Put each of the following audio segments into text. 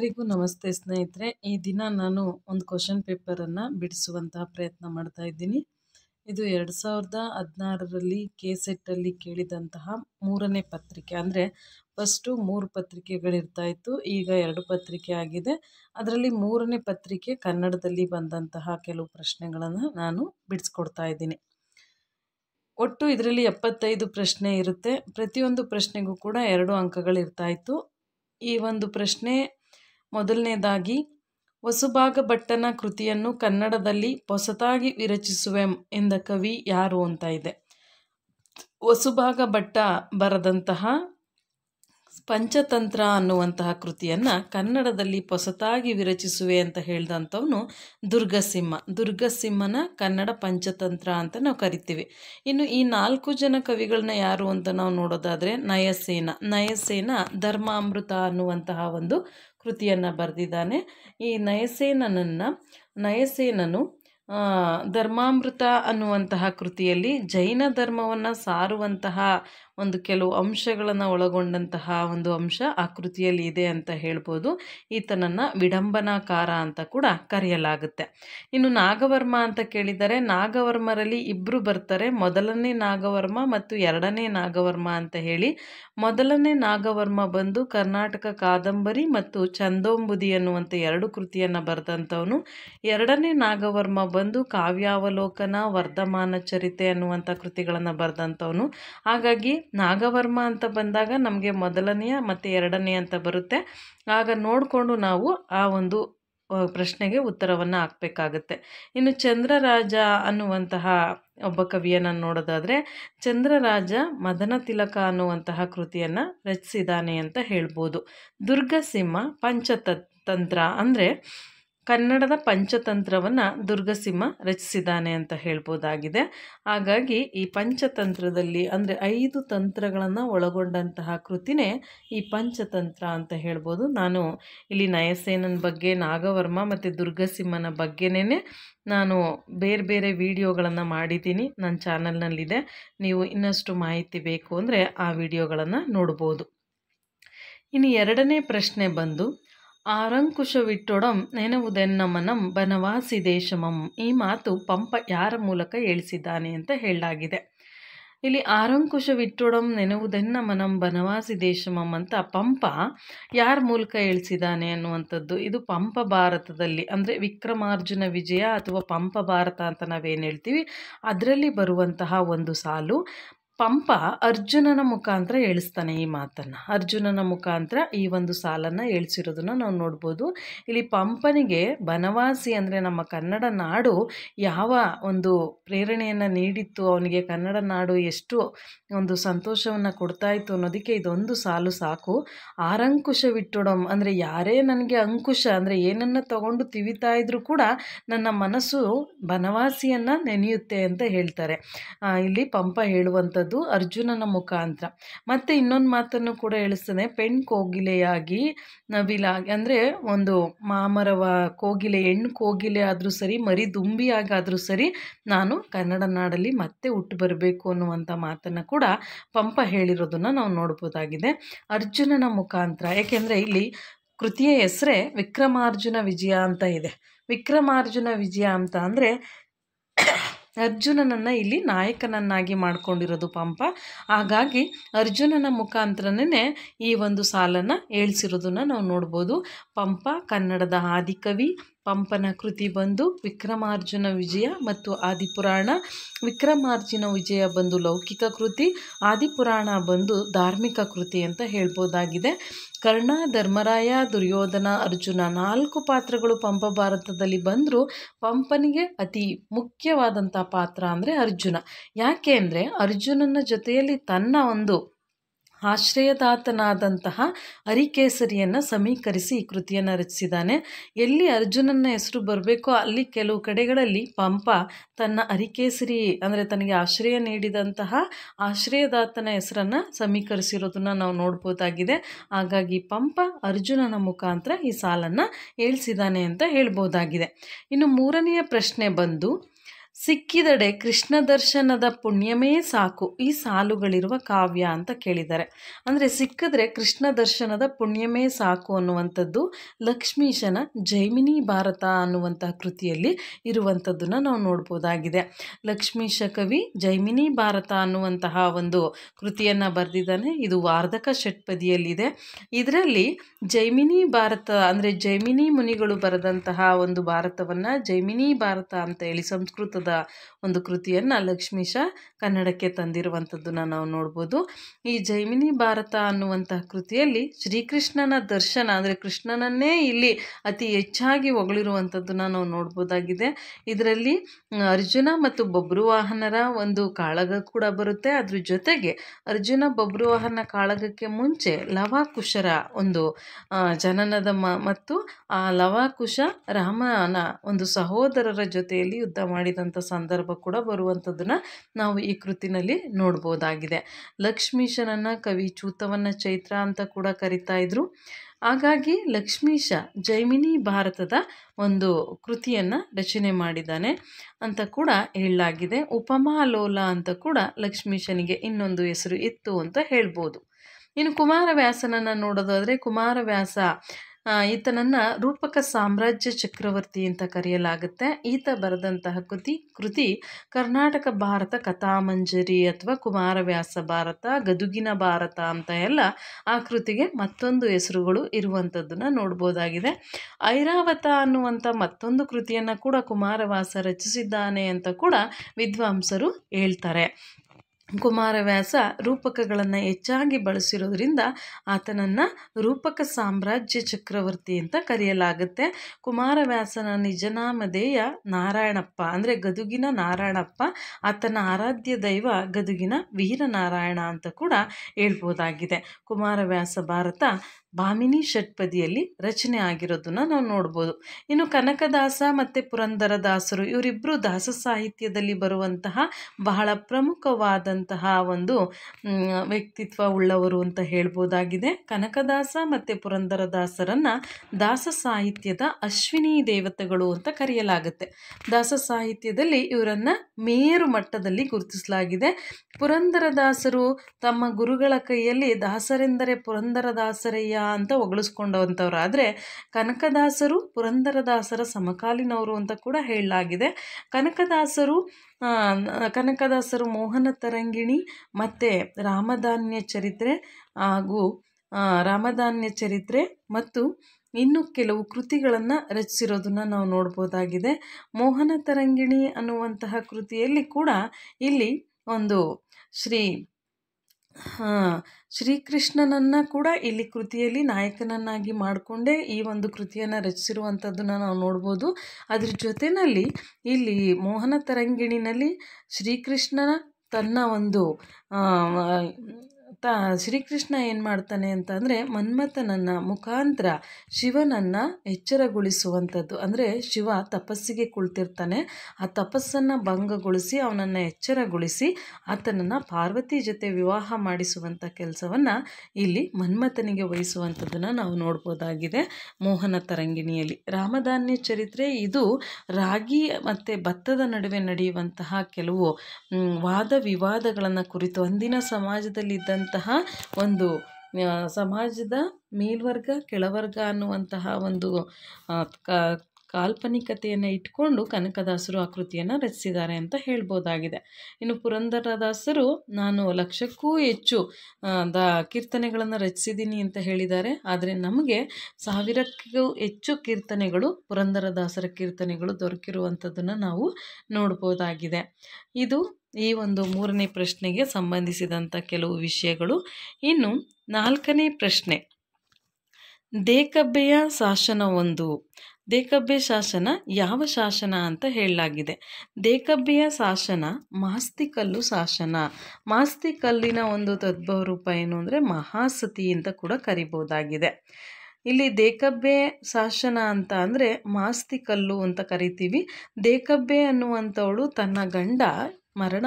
ಎಲ್ಲರಿಗೂ ನಮಸ್ತೆ ಸ್ನೇಹಿತರೆ ಈ ದಿನ ನಾನು ಒಂದು ಕ್ವಶನ್ ಪೇಪರನ್ನು ಬಿಡಿಸುವಂತಹ ಪ್ರಯತ್ನ ಮಾಡ್ತಾ ಇದ್ದೀನಿ ಇದು ಎರಡು ಸಾವಿರದ ಹದಿನಾರರಲ್ಲಿ ಕೆ ಸೆಟ್ಟಲ್ಲಿ ಕೇಳಿದಂತಹ ಮೂರನೇ ಪತ್ರಿಕೆ ಅಂದರೆ ಫಸ್ಟು ಮೂರು ಪತ್ರಿಕೆಗಳಿರ್ತಾ ಇತ್ತು ಈಗ ಎರಡು ಪತ್ರಿಕೆ ಆಗಿದೆ ಅದರಲ್ಲಿ ಮೂರನೇ ಪತ್ರಿಕೆ ಕನ್ನಡದಲ್ಲಿ ಬಂದಂತಹ ಕೆಲವು ಪ್ರಶ್ನೆಗಳನ್ನು ನಾನು ಬಿಡಿಸ್ಕೊಡ್ತಾ ಇದ್ದೀನಿ ಒಟ್ಟು ಇದರಲ್ಲಿ ಎಪ್ಪತ್ತೈದು ಪ್ರಶ್ನೆ ಇರುತ್ತೆ ಪ್ರತಿಯೊಂದು ಪ್ರಶ್ನೆಗೂ ಕೂಡ ಎರಡು ಅಂಕಗಳಿರ್ತಾ ಇತ್ತು ಈ ಒಂದು ಪ್ರಶ್ನೆ ಮೊದಲನೇದಾಗಿ ಭಟ್ಟನ ಕೃತಿಯನ್ನು ಕನ್ನಡದಲ್ಲಿ ಹೊಸತಾಗಿ ವಿರಚಿಸುವೆ ಎಂದ ಕವಿ ಯಾರು ಅಂತ ಇದೆ ವಸುಭಾಗ ಭಟ್ಟ ಬರೆದಂತಹ ಪಂಚತಂತ್ರ ಅನ್ನುವಂತಹ ಕೃತಿಯನ್ನು ಕನ್ನಡದಲ್ಲಿ ಹೊಸತಾಗಿ ವಿರಚಿಸುವೆ ಅಂತ ಹೇಳಿದಂಥವನು ದುರ್ಗಸಿಂಹ ದುರ್ಗಸಿಂಹನ ಕನ್ನಡ ಪಂಚತಂತ್ರ ಅಂತ ನಾವು ಕರಿತೀವಿ ಇನ್ನು ಈ ನಾಲ್ಕು ಜನ ಕವಿಗಳನ್ನ ಯಾರು ಅಂತ ನಾವು ನೋಡೋದಾದರೆ ನಯಸೇನ ನಯಸೇನ ಧರ್ಮಾಮೃತ ಅನ್ನುವಂತಹ ಒಂದು ಕೃತಿಯನ್ನು ಬರೆದಿದ್ದಾನೆ ಈ ನಯಸೇನನನ್ನು ನಯಸೇನನು ಧರ್ಮಾಮೃತ ಅನ್ನುವಂತಹ ಕೃತಿಯಲ್ಲಿ ಜೈನ ಧರ್ಮವನ್ನು ಸಾರುವಂತಹ ಒಂದು ಕೆಲವು ಅಂಶಗಳನ್ನು ಒಳಗೊಂಡಂತಹ ಒಂದು ಅಂಶ ಆ ಕೃತಿಯಲ್ಲಿ ಇದೆ ಅಂತ ಹೇಳ್ಬೋದು ಈತನನ್ನು ವಿಡಂಬನಾಕಾರ ಅಂತ ಕೂಡ ಕರೆಯಲಾಗುತ್ತೆ ಇನ್ನು ನಾಗವರ್ಮ ಅಂತ ಕೇಳಿದರೆ ನಾಗವರ್ಮರಲ್ಲಿ ಇಬ್ಬರು ಬರ್ತಾರೆ ಮೊದಲನೇ ನಾಗವರ್ಮ ಮತ್ತು ಎರಡನೇ ನಾಗವರ್ಮ ಅಂತ ಹೇಳಿ ಮೊದಲನೇ ನಾಗವರ್ಮ ಬಂದು ಕರ್ನಾಟಕ ಕಾದಂಬರಿ ಮತ್ತು ಚಂದೋಂಬುದಿ ಅನ್ನುವಂಥ ಎರಡು ಕೃತಿಯನ್ನು ಬರೆದಂಥವನು ಎರಡನೇ ನಾಗವರ್ಮ ಬಂದು ಕಾವ್ಯಾವಲೋಕನ ವರ್ಧಮಾನ ಚರಿತೆ ಅನ್ನುವಂಥ ಕೃತಿಗಳನ್ನು ಬರೆದಂಥವನು ಹಾಗಾಗಿ ನಾಗವರ್ಮ ಅಂತ ಬಂದಾಗ ನಮಗೆ ಮೊದಲನೆಯ ಮತ್ತು ಎರಡನೆಯ ಅಂತ ಬರುತ್ತೆ ಆಗ ನೋಡಿಕೊಂಡು ನಾವು ಆ ಒಂದು ಪ್ರಶ್ನೆಗೆ ಉತ್ತರವನ್ನು ಹಾಕಬೇಕಾಗತ್ತೆ ಇನ್ನು ಚಂದ್ರರಾಜ ಅನ್ನುವಂತಹ ಒಬ್ಬ ಕವಿಯನ್ನು ನೋಡೋದಾದರೆ ಚಂದ್ರರಾಜ ಮದನ ತಿಲಕ ಅನ್ನುವಂತಹ ಕೃತಿಯನ್ನು ರಚಿಸಿದ್ದಾನೆ ಅಂತ ಹೇಳ್ಬೋದು ದುರ್ಗಸಿಂಹ ಪಂಚತಂತ್ರ ಅಂದರೆ ಕನ್ನಡದ ಪಂಚತಂತ್ರವನ್ನು ದುರ್ಗಸಿಂಹ ರಚಿಸಿದ್ದಾನೆ ಅಂತ ಹೇಳ್ಬೋದಾಗಿದೆ ಹಾಗಾಗಿ ಈ ಪಂಚತಂತ್ರದಲ್ಲಿ ಅಂದರೆ ಐದು ತಂತ್ರಗಳನ್ನು ಒಳಗೊಂಡಂತಹ ಕೃತಿನೇ ಈ ಪಂಚತಂತ್ರ ಅಂತ ಹೇಳ್ಬೋದು ನಾನು ಇಲ್ಲಿ ನಯಸೇನನ ಬಗ್ಗೆ ನಾಗವರ್ಮ ಮತ್ತು ದುರ್ಗಸಿಂಹನ ಬಗ್ಗೆನೇ ನಾನು ಬೇರೆ ಬೇರೆ ವಿಡಿಯೋಗಳನ್ನು ಮಾಡಿದ್ದೀನಿ ನನ್ನ ಚಾನಲ್ನಲ್ಲಿದೆ ನೀವು ಇನ್ನಷ್ಟು ಮಾಹಿತಿ ಬೇಕು ಅಂದರೆ ಆ ವಿಡಿಯೋಗಳನ್ನು ನೋಡ್ಬೋದು ಇನ್ನು ಎರಡನೇ ಪ್ರಶ್ನೆ ಬಂದು ಆರಂಕುಶವಿಟ್ಟೊಡಂ ಬನವಾಸಿ ದೇಶಮಂ ಈ ಮಾತು ಪಂಪ ಯಾರ ಮೂಲಕ ಹೇಳಿಸಿದ್ದಾನೆ ಅಂತ ಹೇಳಲಾಗಿದೆ ಇಲ್ಲಿ ಆರಂಕುಶವಿಟ್ಟೊಡಂ ಬನವಾಸಿ ದೇಶಮಂ ಅಂತ ಪಂಪ ಯಾರ ಮೂಲಕ ಹೇಳಿಸಿದ್ದಾನೆ ಅನ್ನುವಂಥದ್ದು ಇದು ಪಂಪ ಭಾರತದಲ್ಲಿ ಅಂದರೆ ವಿಕ್ರಮಾರ್ಜುನ ವಿಜಯ ಅಥವಾ ಪಂಪ ಭಾರತ ಅಂತ ನಾವೇನು ಹೇಳ್ತೀವಿ ಅದರಲ್ಲಿ ಬರುವಂತಹ ಒಂದು ಸಾಲು ಪಂಪ ಅರ್ಜುನನ ಮುಖಾಂತರ ಹೇಳಿಸ್ತಾನೆ ಈ ಮಾತನ್ನು ಅರ್ಜುನನ ಮುಖಾಂತರ ಈ ಒಂದು ಸಾಲನ್ನು ಹೇಳಿಸಿರೋದನ್ನು ನಾವು ನೋಡ್ಬೋದು ಇಲ್ಲಿ ಪಂಪನಿಗೆ ಬನವಾಸಿ ಅಂದರೆ ನಮ್ಮ ಕನ್ನಡ ನಾಡು ಯಾವ ಒಂದು ಪ್ರೇರಣೆಯನ್ನು ನೀಡಿತ್ತು ಅವನಿಗೆ ಕನ್ನಡ ನಾಡು ಎಷ್ಟು ಒಂದು ಸಂತೋಷವನ್ನು ಕೊಡ್ತಾಯಿತ್ತು ಅನ್ನೋದಕ್ಕೆ ಇದೊಂದು ಸಾಲು ಸಾಕು ಆರಂಕುಶವಿಟ್ಟೊಡಂ ಅಂದರೆ ಯಾರೇ ನನಗೆ ಅಂಕುಶ ಅಂದರೆ ಏನನ್ನು ತಗೊಂಡು ತಿವಿತಾ ಇದ್ರೂ ಕೂಡ ನನ್ನ ಮನಸ್ಸು ಬನವಾಸಿಯನ್ನು ನೆನೆಯುತ್ತೆ ಅಂತ ಹೇಳ್ತಾರೆ ಇಲ್ಲಿ ಪಂಪ ಹೇಳುವಂಥದ್ದು ಅದು ಅರ್ಜುನನ ಮುಖಾಂತರ ಮತ್ತೆ ಇನ್ನೊಂದು ಮಾತನ್ನು ಕೂಡ ಹೇಳಿಸ್ತಾನೆ ಪೆಣ್ ಕೋಗಿಲೆಯಾಗಿ ನವಿಲಾಗಿ ಅಂದರೆ ಒಂದು ಮಾಮರವ ಕೋಗಿಲೆ ಹೆಣ್ಣು ಕೋಗಿಲೆ ಆದರೂ ಸರಿ ಮರಿ ದುಂಬಿಯಾಗಾದರೂ ಸರಿ ನಾನು ಕನ್ನಡ ನಾಡಲ್ಲಿ ಮತ್ತೆ ಹುಟ್ಟು ಬರಬೇಕು ಅನ್ನುವಂಥ ಮಾತನ್ನು ಕೂಡ ಪಂಪ ಹೇಳಿರೋದನ್ನು ನಾವು ನೋಡ್ಬೋದಾಗಿದೆ ಅರ್ಜುನನ ಮುಖಾಂತರ ಏಕೆಂದರೆ ಇಲ್ಲಿ ಕೃತಿಯ ಹೆಸರೇ ವಿಕ್ರಮಾರ್ಜುನ ವಿಜಯ ಅಂತ ಇದೆ ವಿಕ್ರಮಾರ್ಜುನ ವಿಜಯ ಅಂತ ಅಂದರೆ ಅರ್ಜುನನನ್ನು ಇಲ್ಲಿ ನಾಯಕನನ್ನಾಗಿ ಮಾಡಿಕೊಂಡಿರೋದು ಪಂಪ ಹಾಗಾಗಿ ಅರ್ಜುನನ ಮುಖಾಂತರನೇ ಈ ಒಂದು ಸಾಲನ್ನು ಏಳ್ಸಿರೋದನ್ನು ನಾವು ನೋಡ್ಬೋದು ಪಂಪ ಕನ್ನಡದ ಆದಿಕವಿ ಪಂಪನ ಕೃತಿ ಬಂದು ವಿಕ್ರಮಾರ್ಜುನ ವಿಜಯ ಮತ್ತು ಆದಿಪುರಾಣ ವಿಕ್ರಮಾರ್ಜುನ ವಿಜಯ ಬಂದು ಲೌಕಿಕ ಕೃತಿ ಆದಿಪುರಾಣ ಬಂದು ಧಾರ್ಮಿಕ ಕೃತಿ ಅಂತ ಹೇಳ್ಬೋದಾಗಿದೆ ಕರ್ಣ ಧರ್ಮರಾಯ ದುರ್ಯೋಧನ ಅರ್ಜುನ ನಾಲ್ಕು ಪಾತ್ರಗಳು ಪಂಪ ಭಾರತದಲ್ಲಿ ಬಂದರೂ ಪಂಪನಿಗೆ ಅತಿ ಮುಖ್ಯವಾದಂಥ ಪಾತ್ರ ಅಂದರೆ ಅರ್ಜುನ ಯಾಕೆ ಅಂದರೆ ಅರ್ಜುನನ ಜೊತೆಯಲ್ಲಿ ತನ್ನ ಒಂದು ಆಶ್ರಯದಾತನಾದಂತಹ ಅರಿಕೇಸರಿಯನ್ನು ಸಮೀಕರಿಸಿ ಈ ಕೃತಿಯನ್ನು ರಚಿಸಿದ್ದಾನೆ ಎಲ್ಲಿ ಅರ್ಜುನನ ಹೆಸರು ಬರಬೇಕೋ ಅಲ್ಲಿ ಕೆಲವು ಕಡೆಗಳಲ್ಲಿ ಪಂಪ ತನ್ನ ಅರಿಕೇಸರಿ ಅಂದರೆ ತನಗೆ ಆಶ್ರಯ ನೀಡಿದಂತಹ ಆಶ್ರಯದಾತನ ಹೆಸರನ್ನು ಸಮೀಕರಿಸಿರೋದನ್ನು ನಾವು ನೋಡ್ಬೋದಾಗಿದೆ ಹಾಗಾಗಿ ಪಂಪ ಅರ್ಜುನನ ಮುಖಾಂತರ ಈ ಸಾಲನ್ನು ಏಳಿಸಿದ್ದಾನೆ ಅಂತ ಹೇಳ್ಬೋದಾಗಿದೆ ಇನ್ನು ಮೂರನೆಯ ಪ್ರಶ್ನೆ ಬಂದು ಸಿಕ್ಕಿದಡೆ ಕೃಷ್ಣ ದರ್ಶನದ ಪುಣ್ಯಮೇ ಸಾಕು ಈ ಸಾಲುಗಳಿರುವ ಕಾವ್ಯ ಅಂತ ಕೇಳಿದ್ದಾರೆ ಅಂದರೆ ಸಿಕ್ಕಿದ್ರೆ ಕೃಷ್ಣ ದರ್ಶನದ ಪುಣ್ಯಮೇ ಸಾಕು ಅನ್ನುವಂಥದ್ದು ಲಕ್ಷ್ಮೀಶನ ಜೈಮಿನಿ ಭಾರತ ಅನ್ನುವಂತಹ ಕೃತಿಯಲ್ಲಿ ಇರುವಂಥದ್ದನ್ನು ನಾವು ನೋಡ್ಬೋದಾಗಿದೆ ಲಕ್ಷ್ಮೀಶ ಕವಿ ಜೈಮಿನಿ ಭಾರತ ಅನ್ನುವಂತಹ ಒಂದು ಕೃತಿಯನ್ನು ಬರೆದಿದ್ದಾನೆ ಇದು ವಾರ್ಧಕ ಷಟ್ಪದಿಯಲ್ಲಿದೆ ಇದರಲ್ಲಿ ಜೈಮಿನಿ ಭಾರತ ಅಂದರೆ ಜೈಮಿನಿ ಮುನಿಗಳು ಬರೆದಂತಹ ಒಂದು ಭಾರತವನ್ನು ಜೈಮಿನಿ ಭಾರತ ಅಂತ ಹೇಳಿ ಸಂಸ್ಕೃತದ ಒಂದು ಕೃತಿಯನ್ನು ಲಕ್ಷ್ಮೀಶ ಕನ್ನಡಕ್ಕೆ ತಂದಿರುವಂಥದ್ದನ್ನು ನಾವು ನೋಡ್ಬೋದು ಈ ಜೈಮಿನಿ ಭಾರತ ಅನ್ನುವಂತಹ ಕೃತಿಯಲ್ಲಿ ಶ್ರೀಕೃಷ್ಣನ ದರ್ಶನ ಅಂದರೆ ಕೃಷ್ಣನನ್ನೇ ಇಲ್ಲಿ ಅತಿ ಹೆಚ್ಚಾಗಿ ಹೊಗಳಿರುವಂಥದ್ದನ್ನು ನಾವು ನೋಡ್ಬೋದಾಗಿದೆ ಇದರಲ್ಲಿ ಅರ್ಜುನ ಮತ್ತು ಬಬ್ರುವಾಹನರ ಒಂದು ಕಾಳಗ ಕೂಡ ಬರುತ್ತೆ ಅದ್ರ ಜೊತೆಗೆ ಅರ್ಜುನ ಬಬ್ರುವಾಹನ ಕಾಳಗಕ್ಕೆ ಮುಂಚೆ ಲವಾಕುಶರ ಒಂದು ಜನನದ ಮ ಮತ್ತು ಆ ಲವಾಕುಶ ರಾಮನ ಒಂದು ಸಹೋದರರ ಜೊತೆಯಲ್ಲಿ ಯುದ್ಧ ಮಾಡಿದಂಥ ಆಗಿರುವಂಥ ಸಂದರ್ಭ ಕೂಡ ಬರುವಂಥದ್ದನ್ನು ನಾವು ಈ ಕೃತಿನಲ್ಲಿ ನೋಡ್ಬೋದಾಗಿದೆ ಲಕ್ಷ್ಮೀಶನನ್ನು ಕವಿ ಚೂತವನ್ನ ಚೈತ್ರ ಅಂತ ಕೂಡ ಕರಿತಾ ಇದ್ರು ಹಾಗಾಗಿ ಲಕ್ಷ್ಮೀಶ ಜೈಮಿನಿ ಭಾರತದ ಒಂದು ಕೃತಿಯನ್ನು ರಚನೆ ಮಾಡಿದ್ದಾನೆ ಅಂತ ಕೂಡ ಹೇಳಲಾಗಿದೆ ಉಪಮಾಲೋಲ ಅಂತ ಕೂಡ ಲಕ್ಷ್ಮೀಶನಿಗೆ ಇನ್ನೊಂದು ಹೆಸರು ಇತ್ತು ಅಂತ ಹೇಳ್ಬೋದು ಇನ್ನು ಕುಮಾರವ್ಯಾಸನನ್ನು ನೋಡೋದಾದರೆ ಕುಮಾರವ್ಯಾಸ ಈತನನ್ನು ರೂಪಕ ಸಾಮ್ರಾಜ್ಯ ಚಕ್ರವರ್ತಿ ಅಂತ ಕರೆಯಲಾಗುತ್ತೆ ಈತ ಬರೆದಂತಹ ಕೃತಿ ಕೃತಿ ಕರ್ನಾಟಕ ಭಾರತ ಕಥಾಮಂಜರಿ ಅಥವಾ ಕುಮಾರವ್ಯಾಸ ಭಾರತ ಗದುಗಿನ ಭಾರತ ಅಂತ ಎಲ್ಲ ಆ ಕೃತಿಗೆ ಮತ್ತೊಂದು ಹೆಸರುಗಳು ಇರುವಂಥದ್ದನ್ನು ನೋಡ್ಬೋದಾಗಿದೆ ಐರಾವತ ಅನ್ನುವಂಥ ಮತ್ತೊಂದು ಕೃತಿಯನ್ನು ಕೂಡ ಕುಮಾರವ್ಯಾಸ ರಚಿಸಿದ್ದಾನೆ ಅಂತ ಕೂಡ ವಿದ್ವಾಂಸರು ಹೇಳ್ತಾರೆ ಕುಮಾರವ್ಯಾಸ ರೂಪಕಗಳನ್ನು ಹೆಚ್ಚಾಗಿ ಬಳಸಿರೋದ್ರಿಂದ ಆತನನ್ನು ರೂಪಕ ಸಾಮ್ರಾಜ್ಯ ಚಕ್ರವರ್ತಿ ಅಂತ ಕರೆಯಲಾಗುತ್ತೆ ಕುಮಾರವ್ಯಾಸನ ನಿಜನಾಮಧೇಯ ನಾರಾಯಣಪ್ಪ ಅಂದರೆ ಗದುಗಿನ ನಾರಾಯಣಪ್ಪ ಆತನ ಆರಾಧ್ಯ ದೈವ ಗದುಗಿನ ವೀರನಾರಾಯಣ ಅಂತ ಕೂಡ ಹೇಳ್ಬೋದಾಗಿದೆ ಕುಮಾರವ್ಯಾಸ ಭಾರತ ಭಾಮಿನಿ ಷಟ್ಪದಿಯಲ್ಲಿ ರಚನೆ ಆಗಿರೋದನ್ನು ನಾವು ನೋಡ್ಬೋದು ಇನ್ನು ಕನಕದಾಸ ಮತ್ತು ಪುರಂದರದಾಸರು ಇವರಿಬ್ಬರು ದಾಸ ಸಾಹಿತ್ಯದಲ್ಲಿ ಬರುವಂತಹ ಬಹಳ ಪ್ರಮುಖವಾದಂತಹ ಒಂದು ವ್ಯಕ್ತಿತ್ವ ಉಳ್ಳವರು ಅಂತ ಹೇಳ್ಬೋದಾಗಿದೆ ಕನಕದಾಸ ಮತ್ತು ಪುರಂದರದಾಸರನ್ನು ದಾಸ ಸಾಹಿತ್ಯದ ಅಶ್ವಿನಿ ದೇವತೆಗಳು ಅಂತ ಕರೆಯಲಾಗುತ್ತೆ ದಾಸ ಸಾಹಿತ್ಯದಲ್ಲಿ ಇವರನ್ನು ಮೇರು ಮಟ್ಟದಲ್ಲಿ ಗುರುತಿಸಲಾಗಿದೆ ಪುರಂದರದಾಸರು ತಮ್ಮ ಗುರುಗಳ ಕೈಯಲ್ಲಿ ದಾಸರೆಂದರೆ ಪುರಂದರದಾಸರಯ್ಯ ಅಂತ ಹೊಗಳಿಸ್ಕೊಂಡವಂಥವ್ರು ಆದರೆ ಕನಕದಾಸರು ಪುರಂದರದಾಸರ ಸಮಕಾಲೀನವರು ಅಂತ ಕೂಡ ಹೇಳಲಾಗಿದೆ ಕನಕದಾಸರು ಕನಕದಾಸರು ಮೋಹನ ತರಂಗಿಣಿ ಮತ್ತು ರಾಮಧಾನ್ಯ ಚರಿತ್ರೆ ಹಾಗೂ ರಾಮಧಾನ್ಯ ಚರಿತ್ರೆ ಮತ್ತು ಇನ್ನು ಕೆಲವು ಕೃತಿಗಳನ್ನು ರಚಿಸಿರೋದನ್ನು ನಾವು ನೋಡ್ಬೋದಾಗಿದೆ ಮೋಹನ ತರಂಗಿಣಿ ಅನ್ನುವಂತಹ ಕೃತಿಯಲ್ಲಿ ಕೂಡ ಇಲ್ಲಿ ಒಂದು ಶ್ರೀ ಹಾಂ ಶ್ರೀಕೃಷ್ಣನನ್ನು ಕೂಡ ಇಲ್ಲಿ ಕೃತಿಯಲ್ಲಿ ನಾಯಕನನ್ನಾಗಿ ಮಾಡಿಕೊಂಡೇ ಈ ಒಂದು ಕೃತಿಯನ್ನು ರಚಿಸಿರುವಂಥದ್ದನ್ನು ನಾವು ನೋಡ್ಬೋದು ಅದ್ರ ಜೊತೆಯಲ್ಲಿ ಇಲ್ಲಿ ಮೋಹನ ತರಂಗಿಣಿನಲ್ಲಿ ಶ್ರೀಕೃಷ್ಣನ ತನ್ನ ಒಂದು ಅಂತ ಶ್ರೀಕೃಷ್ಣ ಏನು ಮಾಡ್ತಾನೆ ಅಂತ ಅಂದರೆ ಮನ್ಮಥನನ್ನ ಮುಖಾಂತರ ಶಿವನನ್ನು ಎಚ್ಚರಗೊಳಿಸುವಂಥದ್ದು ಅಂದರೆ ಶಿವ ತಪಸ್ಸಿಗೆ ಕುಳಿತಿರ್ತಾನೆ ಆ ತಪಸ್ಸನ್ನು ಭಂಗಗೊಳಿಸಿ ಅವನನ್ನು ಎಚ್ಚರಗೊಳಿಸಿ ಆತನನ್ನು ಪಾರ್ವತಿ ಜೊತೆ ವಿವಾಹ ಮಾಡಿಸುವಂಥ ಕೆಲಸವನ್ನು ಇಲ್ಲಿ ಮನ್ಮಥನಿಗೆ ವಹಿಸುವಂಥದ್ದನ್ನು ನಾವು ನೋಡ್ಬೋದಾಗಿದೆ ಮೋಹನ ತರಂಗಿಣಿಯಲ್ಲಿ ರಾಮಧಾನ್ಯ ಚರಿತ್ರೆ ಇದು ರಾಗಿ ಮತ್ತು ಭತ್ತದ ನಡುವೆ ನಡೆಯುವಂತಹ ಕೆಲವು ವಾದ ವಿವಾದಗಳನ್ನು ಕುರಿತು ಅಂದಿನ ಸಮಾಜದಲ್ಲಿದ್ದಂಥ ಅನ್ನುವಂತಹ ಒಂದು ಸಮಾಜದ ಮೇಲ್ವರ್ಗ ಕೆಳವರ್ಗ ಅನ್ನುವಂತಹ ಒಂದು ಕ ಕಾಲ್ಪನಿಕತೆಯನ್ನು ಇಟ್ಕೊಂಡು ಕನಕದಾಸರು ಆಕೃತಿಯನ್ನು ರಚಿಸಿದ್ದಾರೆ ಅಂತ ಹೇಳ್ಬೋದಾಗಿದೆ ಇನ್ನು ಪುರಂದರದಾಸರು ನಾನು ಲಕ್ಷಕ್ಕೂ ಹೆಚ್ಚು ದ ಕೀರ್ತನೆಗಳನ್ನು ರಚಿಸಿದ್ದೀನಿ ಅಂತ ಹೇಳಿದ್ದಾರೆ ಆದರೆ ನಮಗೆ ಸಾವಿರಕ್ಕೂ ಹೆಚ್ಚು ಕೀರ್ತನೆಗಳು ಪುರಂದರದಾಸರ ಕೀರ್ತನೆಗಳು ದೊರಕಿರುವಂಥದ್ದನ್ನು ನಾವು ನೋಡ್ಬೋದಾಗಿದೆ ಇದು ಈ ಒಂದು ಮೂರನೇ ಪ್ರಶ್ನೆಗೆ ಸಂಬಂಧಿಸಿದಂಥ ಕೆಲವು ವಿಷಯಗಳು ಇನ್ನು ನಾಲ್ಕನೇ ಪ್ರಶ್ನೆ ದೇಕಬ್ಬೆಯ ಶಾಸನ ಒಂದು ದೇಕಬ್ಬೆ ಶಾಸನ ಯಾವ ಶಾಸನ ಅಂತ ಹೇಳಲಾಗಿದೆ ದೇಕಬ್ಬೆಯ ಶಾಸನ ಮಾಸ್ತಿಕಲ್ಲು ಶಾಸನ ಮಾಸ್ತಿಕಲ್ಲಿನ ಒಂದು ತದ್ಭವ ರೂಪ ಏನು ಅಂದರೆ ಮಹಾಸತಿ ಅಂತ ಕೂಡ ಕರಿಬೋದಾಗಿದೆ ಇಲ್ಲಿ ದೇಕಬ್ಬೆ ಶಾಸನ ಅಂತ ಅಂದರೆ ಮಾಸ್ತಿಕಲ್ಲು ಅಂತ ಕರಿತೀವಿ ದೇಕಬ್ಬೆ ಅನ್ನುವಂಥವಳು ತನ್ನ ಗಂಡ ಮರಣ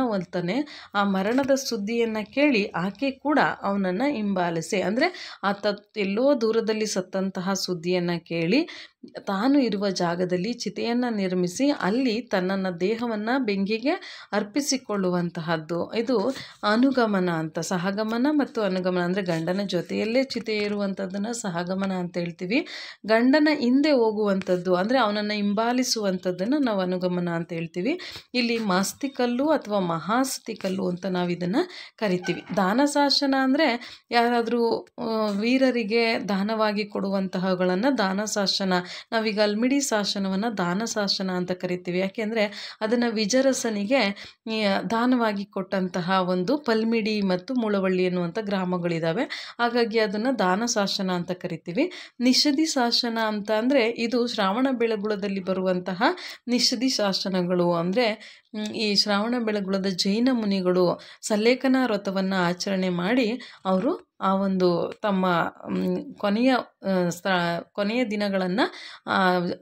ಆ ಮರಣದ ಸುದ್ದಿಯನ್ನು ಕೇಳಿ ಆಕೆ ಕೂಡ ಅವನನ್ನು ಹಿಂಬಾಲಿಸಿ ಅಂದರೆ ಆತ ಎಲ್ಲೋ ದೂರದಲ್ಲಿ ಸತ್ತಂತಹ ಸುದ್ದಿಯನ್ನು ಕೇಳಿ ತಾನು ಇರುವ ಜಾಗದಲ್ಲಿ ಚಿತೆಯನ್ನು ನಿರ್ಮಿಸಿ ಅಲ್ಲಿ ತನ್ನನ್ನು ದೇಹವನ್ನು ಬೆಂಕಿಗೆ ಅರ್ಪಿಸಿಕೊಳ್ಳುವಂತಹದ್ದು ಇದು ಅನುಗಮನ ಅಂತ ಸಹಗಮನ ಮತ್ತು ಅನುಗಮನ ಅಂದರೆ ಗಂಡನ ಜೊತೆಯಲ್ಲೇ ಚಿತೆ ಇರುವಂಥದ್ದನ್ನು ಸಹಗಮನ ಅಂತ ಹೇಳ್ತೀವಿ ಗಂಡನ ಹಿಂದೆ ಹೋಗುವಂಥದ್ದು ಅಂದರೆ ಅವನನ್ನು ಹಿಂಬಾಲಿಸುವಂಥದ್ದನ್ನು ನಾವು ಅನುಗಮನ ಅಂತ ಹೇಳ್ತೀವಿ ಇಲ್ಲಿ ಮಾಸ್ತಿಕಲ್ಲು ಅಥವಾ ಮಹಾಸ್ತಿ ಕಲ್ಲು ಅಂತ ನಾವು ಇದನ್ನು ಕರಿತೀವಿ ದಾನಶಾಸನ ಅಂದರೆ ಯಾರಾದರೂ ವೀರರಿಗೆ ದಾನವಾಗಿ ಕೊಡುವಂತಹಗಳನ್ನು ದಾನಶಾಸನ ನಾವೀಗ ಅಲ್ಮಿಡಿ ಶಾಸನವನ್ನು ದಾನಶಾಸನ ಅಂತ ಕರಿತೀವಿ ಯಾಕೆಂದರೆ ಅದನ್ನು ವಿಜರಸನಿಗೆ ದಾನವಾಗಿ ಕೊಟ್ಟಂತಹ ಒಂದು ಪಲ್ಮಿಡಿ ಮತ್ತು ಮುಳವಳ್ಳಿ ಎನ್ನುವಂಥ ಗ್ರಾಮಗಳಿದ್ದಾವೆ ಹಾಗಾಗಿ ಅದನ್ನು ದಾನ ಶಾಸನ ಅಂತ ಕರಿತೀವಿ ನಿಷಧಿ ಶಾಸನ ಅಂತ ಅಂದರೆ ಇದು ಶ್ರಾವಣ ಬೆಳಗುಳದಲ್ಲಿ ಬರುವಂತಹ ನಿಷಧಿ ಶಾಸನಗಳು ಅಂದರೆ ಈ ಶ್ರಾವಣ ಬೆಳಗುಳದ ಜೈನ ಮುನಿಗಳು ಸಲ್ಲೇಖನ ವ್ರತವನ್ನು ಆಚರಣೆ ಮಾಡಿ ಅವರು ಆ ಒಂದು ತಮ್ಮ ಕೊನೆಯ ಸ್ಥ ಕೊನೆಯ ದಿನಗಳನ್ನು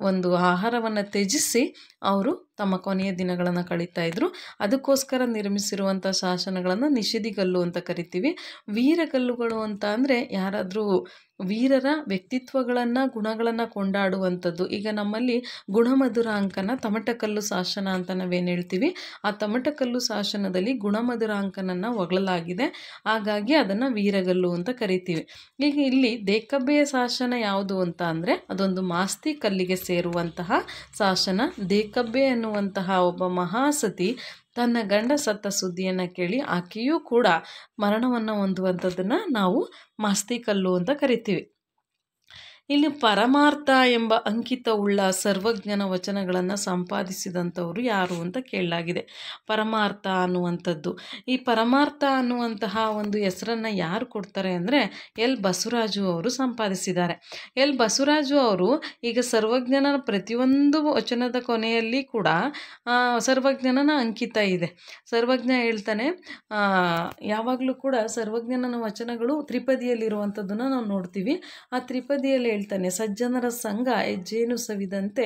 ಒಂದು ಆಹಾರವನ್ನು ತ್ಯಜಿಸಿ ಅವರು ತಮ್ಮ ಕೊನೆಯ ದಿನಗಳನ್ನು ಕಳೀತಾ ಇದ್ದರು ಅದಕ್ಕೋಸ್ಕರ ನಿರ್ಮಿಸಿರುವಂಥ ಶಾಸನಗಳನ್ನು ನಿಷಿದಿಗಲ್ಲು ಅಂತ ಕರಿತೀವಿ ವೀರಗಲ್ಲುಗಳು ಅಂತ ಅಂದರೆ ಯಾರಾದರೂ ವೀರರ ವ್ಯಕ್ತಿತ್ವಗಳನ್ನು ಗುಣಗಳನ್ನು ಕೊಂಡಾಡುವಂಥದ್ದು ಈಗ ನಮ್ಮಲ್ಲಿ ಗುಣಮಧುರ ಅಂಕನ ತಮಟಕಲ್ಲು ಶಾಸನ ಅಂತ ನಾವೇನು ಹೇಳ್ತೀವಿ ಆ ತಮಟಕಲ್ಲು ಶಾಸನದಲ್ಲಿ ಗುಣಮಧುರ ಅಂಕನನ್ನು ಒಗಳಲಾಗಿದೆ ಹಾಗಾಗಿ ಅದನ್ನು ವೀರಗಲ್ಲು ಕಲ್ಲು ಅಂತ ಕರಿತೀವಿ ಈಗ ಇಲ್ಲಿ ದೇಕಬ್ಬೆಯ ಶಾಸನ ಯಾವುದು ಅಂತ ಅಂದರೆ ಅದೊಂದು ಮಾಸ್ತಿ ಕಲ್ಲಿಗೆ ಸೇರುವಂತಹ ಶಾಸನ ದೇಕಬ್ಬೆ ಎನ್ನುವಂತಹ ಒಬ್ಬ ಮಹಾಸತಿ ತನ್ನ ಗಂಡ ಸತ್ತ ಸುದ್ದಿಯನ್ನು ಕೇಳಿ ಆಕೆಯೂ ಕೂಡ ಮರಣವನ್ನು ಹೊಂದುವಂಥದ್ದನ್ನು ನಾವು ಮಾಸ್ತಿ ಕಲ್ಲು ಅಂತ ಕರಿತೀವಿ ಇಲ್ಲಿ ಪರಮಾರ್ಥ ಎಂಬ ಅಂಕಿತವುಳ್ಳ ಸರ್ವಜ್ಞನ ವಚನಗಳನ್ನು ಸಂಪಾದಿಸಿದಂಥವರು ಯಾರು ಅಂತ ಕೇಳಲಾಗಿದೆ ಪರಮಾರ್ಥ ಅನ್ನುವಂಥದ್ದು ಈ ಪರಮಾರ್ಥ ಅನ್ನುವಂತಹ ಒಂದು ಹೆಸರನ್ನು ಯಾರು ಕೊಡ್ತಾರೆ ಅಂದರೆ ಎಲ್ ಬಸವರಾಜು ಅವರು ಸಂಪಾದಿಸಿದ್ದಾರೆ ಎಲ್ ಬಸವರಾಜು ಅವರು ಈಗ ಸರ್ವಜ್ಞನ ಪ್ರತಿಯೊಂದು ವಚನದ ಕೊನೆಯಲ್ಲಿ ಕೂಡ ಸರ್ವಜ್ಞನ ಅಂಕಿತ ಇದೆ ಸರ್ವಜ್ಞ ಹೇಳ್ತಾನೆ ಯಾವಾಗಲೂ ಕೂಡ ಸರ್ವಜ್ಞನ ವಚನಗಳು ತ್ರಿಪದಿಯಲ್ಲಿರುವಂಥದ್ದನ್ನು ನಾವು ನೋಡ್ತೀವಿ ಆ ತ್ರಿಪದಿಯಲ್ಲಿ ಹೇಳ್ತಾನೆ ಸಜ್ಜನರ ಸಂಘ ಹೆಜ್ಜೇನು ಸವಿದಂತೆ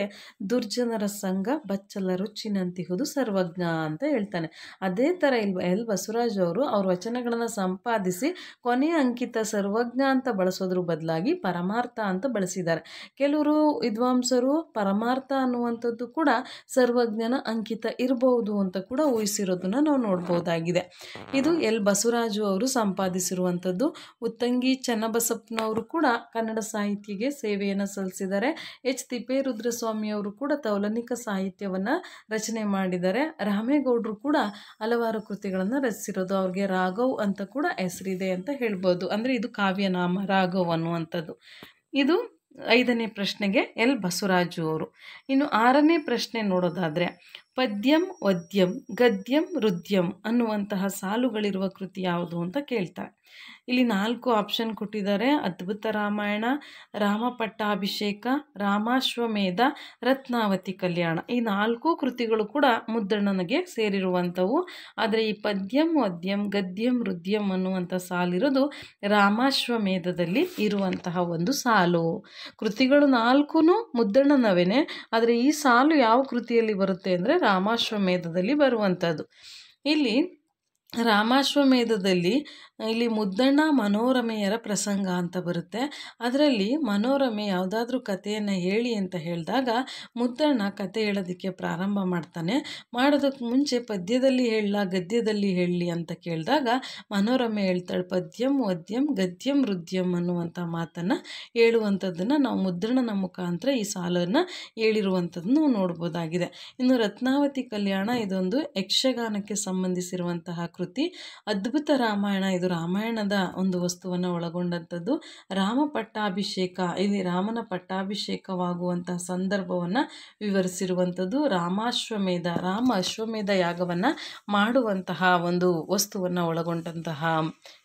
ದುರ್ಜನರ ಸಂಘ ಬಚ್ಚಲ ರುಚಿನಂತಿಹುದು ಸರ್ವಜ್ಞ ಅಂತ ಹೇಳ್ತಾನೆ ಅದೇ ಥರ ಇಲ್ ಎಲ್ ಬಸವರಾಜ್ ಅವರು ಅವ್ರ ವಚನಗಳನ್ನು ಸಂಪಾದಿಸಿ ಕೊನೆಯ ಅಂಕಿತ ಸರ್ವಜ್ಞ ಅಂತ ಬಳಸೋದ್ರ ಬದಲಾಗಿ ಪರಮಾರ್ಥ ಅಂತ ಬಳಸಿದ್ದಾರೆ ಕೆಲವರು ವಿದ್ವಾಂಸರು ಪರಮಾರ್ಥ ಅನ್ನುವಂಥದ್ದು ಕೂಡ ಸರ್ವಜ್ಞನ ಅಂಕಿತ ಇರಬಹುದು ಅಂತ ಕೂಡ ಊಹಿಸಿರೋದನ್ನ ನಾವು ನೋಡ್ಬೋದಾಗಿದೆ ಇದು ಎಲ್ ಬಸವರಾಜು ಅವರು ಸಂಪಾದಿಸಿರುವಂಥದ್ದು ಉತ್ತಂಗಿ ಚನ್ನಬಸಪ್ಪನವರು ಕೂಡ ಕನ್ನಡ ಸಾಹಿತ್ಯಕ್ಕೆ ಅವರಿಗೆ ಸೇವೆಯನ್ನು ಸಲ್ಲಿಸಿದ್ದಾರೆ ಎಚ್ ತಿಪ್ಪೇರುದ್ರಸ್ವಾಮಿಯವರು ಕೂಡ ತೌಲನಿಕ ಸಾಹಿತ್ಯವನ್ನು ರಚನೆ ಮಾಡಿದ್ದಾರೆ ರಾಮೇಗೌಡರು ಕೂಡ ಹಲವಾರು ಕೃತಿಗಳನ್ನು ರಚಿಸಿರೋದು ಅವ್ರಿಗೆ ರಾಘವ್ ಅಂತ ಕೂಡ ಹೆಸರಿದೆ ಅಂತ ಹೇಳ್ಬೋದು ಅಂದರೆ ಇದು ಕಾವ್ಯನಾಮ ರಾಘವ್ ಅನ್ನುವಂಥದ್ದು ಇದು ಐದನೇ ಪ್ರಶ್ನೆಗೆ ಎಲ್ ಬಸವರಾಜು ಅವರು ಇನ್ನು ಆರನೇ ಪ್ರಶ್ನೆ ನೋಡೋದಾದರೆ ಪದ್ಯಂ ವದ್ಯಂ ಗದ್ಯಂ ರುದ್ಯಂ ಅನ್ನುವಂತಹ ಸಾಲುಗಳಿರುವ ಕೃತಿ ಯಾವುದು ಅಂತ ಕೇಳ್ತಾರೆ ಇಲ್ಲಿ ನಾಲ್ಕು ಆಪ್ಷನ್ ಕೊಟ್ಟಿದ್ದಾರೆ ಅದ್ಭುತ ರಾಮಾಯಣ ರಾಮ ಪಟ್ಟಾಭಿಷೇಕ ರಾಮಾಶ್ವಮೇಧ ರತ್ನಾವತಿ ಕಲ್ಯಾಣ ಈ ನಾಲ್ಕು ಕೃತಿಗಳು ಕೂಡ ಮುದ್ರಣನಿಗೆ ಸೇರಿರುವಂಥವು ಆದರೆ ಈ ಪದ್ಯಂ ವದ್ಯಂ ಗದ್ಯಂ ಹೃದ್ಯಂ ಅನ್ನುವಂಥ ಸಾಲಿರೋದು ರಾಮಾಶ್ವಮೇಧದಲ್ಲಿ ಇರುವಂತಹ ಒಂದು ಸಾಲು ಕೃತಿಗಳು ನಾಲ್ಕು ಮುದ್ದಣ್ಣನವೇನೆ ಆದರೆ ಈ ಸಾಲು ಯಾವ ಕೃತಿಯಲ್ಲಿ ಬರುತ್ತೆ ಅಂದರೆ ರಾಮಾಶ್ವಮೇಧದಲ್ಲಿ ಬರುವಂಥದ್ದು ಇಲ್ಲಿ ರಾಮಾಶ್ವಮೇಧದಲ್ಲಿ ಇಲ್ಲಿ ಮುದ್ದಣ್ಣ ಮನೋರಮೆಯರ ಪ್ರಸಂಗ ಅಂತ ಬರುತ್ತೆ ಅದರಲ್ಲಿ ಮನೋರಮೆ ಯಾವುದಾದ್ರೂ ಕಥೆಯನ್ನು ಹೇಳಿ ಅಂತ ಹೇಳಿದಾಗ ಮುದ್ದಣ್ಣ ಕತೆ ಹೇಳೋದಕ್ಕೆ ಪ್ರಾರಂಭ ಮಾಡ್ತಾನೆ ಮಾಡೋದಕ್ಕೆ ಮುಂಚೆ ಪದ್ಯದಲ್ಲಿ ಹೇಳಲಾ ಗದ್ಯದಲ್ಲಿ ಹೇಳಲಿ ಅಂತ ಕೇಳಿದಾಗ ಮನೋರಮೆ ಹೇಳ್ತಾಳೆ ಪದ್ಯಂ ವದ್ಯಂ ಗದ್ಯಂ ಹೃದ್ಯಂ ಅನ್ನುವಂಥ ಮಾತನ್ನು ಹೇಳುವಂಥದ್ದನ್ನು ನಾವು ಮುದ್ರಣನ ಮುಖಾಂತರ ಈ ಸಾಲನ್ನು ಹೇಳಿರುವಂಥದ್ದನ್ನು ನೋಡ್ಬೋದಾಗಿದೆ ಇನ್ನು ರತ್ನಾವತಿ ಕಲ್ಯಾಣ ಇದೊಂದು ಯಕ್ಷಗಾನಕ್ಕೆ ಸಂಬಂಧಿಸಿರುವಂತಹ ಕೃತಿ ಅದ್ಭುತ ರಾಮಾಯಣ ಇದು ಇದು ರಾಮಾಯಣದ ಒಂದು ವಸ್ತುವನ್ನು ಒಳಗೊಂಡಂಥದ್ದು ರಾಮ ಪಟ್ಟಾಭಿಷೇಕ ಇಲ್ಲಿ ರಾಮನ ಪಟ್ಟಾಭಿಷೇಕವಾಗುವಂತಹ ಸಂದರ್ಭವನ್ನು ವಿವರಿಸಿರುವಂಥದ್ದು ರಾಮಾಶ್ವಮೇಧ ರಾಮ ಅಶ್ವಮೇಧ ಯಾಗವನ್ನು ಮಾಡುವಂತಹ ಒಂದು ವಸ್ತುವನ್ನು ಒಳಗೊಂಡಂತಹ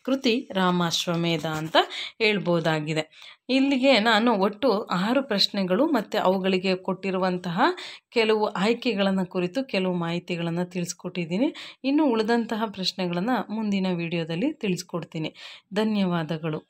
ಕೃತಿ ರಾಮಾಶ್ವಮೇಧ ಅಂತ ಹೇಳ್ಬೋದಾಗಿದೆ ಇಲ್ಲಿಗೆ ನಾನು ಒಟ್ಟು ಆರು ಪ್ರಶ್ನೆಗಳು ಮತ್ತು ಅವುಗಳಿಗೆ ಕೊಟ್ಟಿರುವಂತಹ ಕೆಲವು ಆಯ್ಕೆಗಳನ್ನು ಕುರಿತು ಕೆಲವು ಮಾಹಿತಿಗಳನ್ನು ತಿಳಿಸ್ಕೊಟ್ಟಿದ್ದೀನಿ ಇನ್ನು ಉಳಿದಂತಹ ಪ್ರಶ್ನೆಗಳನ್ನು ಮುಂದಿನ ವಿಡಿಯೋದಲ್ಲಿ ತಿಳಿಸ್ಕೊಡ್ತೀನಿ ಧನ್ಯವಾದಗಳು